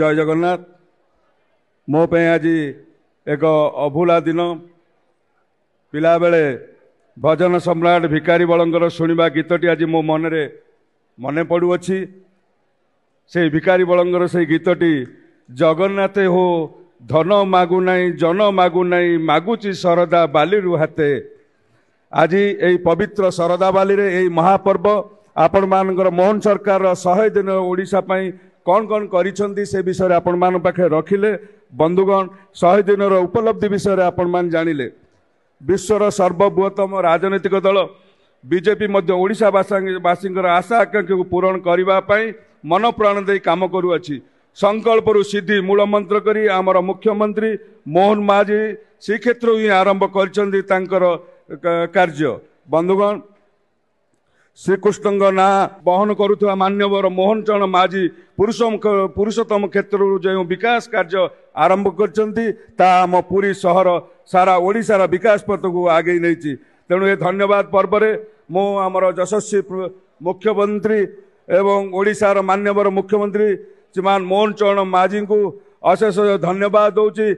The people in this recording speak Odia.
ଜୟ ଜଗନ୍ନାଥ ମୋ ପାଇଁ ଆଜି ଏକ ଅଭୁଲା ଦିନ ପିଲାବେଳେ ଭଜନ ସମ୍ରାଟ ଭିକାରୀ ବଳଙ୍କର ଶୁଣିବା ଗୀତଟି ଆଜି ମୋ ମନରେ ମନେ ପଡ଼ୁଅଛି ସେ ଭିକାରୀ ବଳଙ୍କର ସେଇ ଗୀତଟି ଜଗନ୍ନାଥ ହୋ ଧନ ମାଗୁ ନାହିଁ ଜନ ମାଗୁ ନାହିଁ ମାଗୁଛି ଶରଦା ବାଲିରୁ ହାତେ ଆଜି ଏଇ ପବିତ୍ର ଶରଦା ବାଲିରେ ଏଇ ମହାପର୍ବ ଆପଣମାନଙ୍କର ମୋହନ ସରକାରର ଶହେ ଦିନ ଓଡ଼ିଶା ପାଇଁ କ'ଣ କ'ଣ କରିଛନ୍ତି ସେ ବିଷୟରେ ଆପଣମାନଙ୍କ ପାଖରେ ରଖିଲେ ବନ୍ଧୁଗଣ ଶହେ ଦିନର ଉପଲବ୍ଧି ବିଷୟରେ ଆପଣମାନେ ଜାଣିଲେ ବିଶ୍ୱର ସର୍ବବୃହତ୍ତମ ରାଜନୈତିକ ଦଳ ବିଜେପି ମଧ୍ୟ ଓଡ଼ିଶାବାସୀବାସୀଙ୍କର ଆଶା ଆକାଂକ୍ଷାକୁ ପୂରଣ କରିବା ପାଇଁ ମନପ୍ରାଣ ଦେଇ କାମ କରୁଅଛି ସଂକଳ୍ପରୁ ସିଦ୍ଧି ମୂଳମନ୍ତ୍ର କରି ଆମର ମୁଖ୍ୟମନ୍ତ୍ରୀ ମୋହନ ମାଝୀ ଶ୍ରୀକ୍ଷେତ୍ରରୁ ହିଁ ଆରମ୍ଭ କରିଛନ୍ତି ତାଙ୍କର କାର୍ଯ୍ୟ ବନ୍ଧୁଗଣ ଶ୍ରୀକୃଷ୍ଣଙ୍କ ନାଁ ବହନ କରୁଥିବା ମାନ୍ୟବର ମୋହନ ଚରଣ ମାଝୀ ପୁରୁଷ ପୁରୁଷୋତ୍ତମ କ୍ଷେତ୍ରରୁ ଯେଉଁ ବିକାଶ କାର୍ଯ୍ୟ ଆରମ୍ଭ କରିଛନ୍ତି ତାହା ଆମ ପୁରୀ ସହର ସାରା ଓଡ଼ିଶାର ବିକାଶ ପଥକୁ ଆଗେଇ ନେଇଛି ତେଣୁ ଏ ଧନ୍ୟବାଦ ପର୍ବରେ ମୁଁ ଆମର ଯଶସ୍ୱୀ ମୁଖ୍ୟମନ୍ତ୍ରୀ ଏବଂ ଓଡ଼ିଶାର ମାନ୍ୟବର ମୁଖ୍ୟମନ୍ତ୍ରୀ ଶ୍ରୀମାନ ମୋହନ ଚରଣ ମାଝୀଙ୍କୁ ଅଶେଷ ଧନ୍ୟବାଦ ଦେଉଛି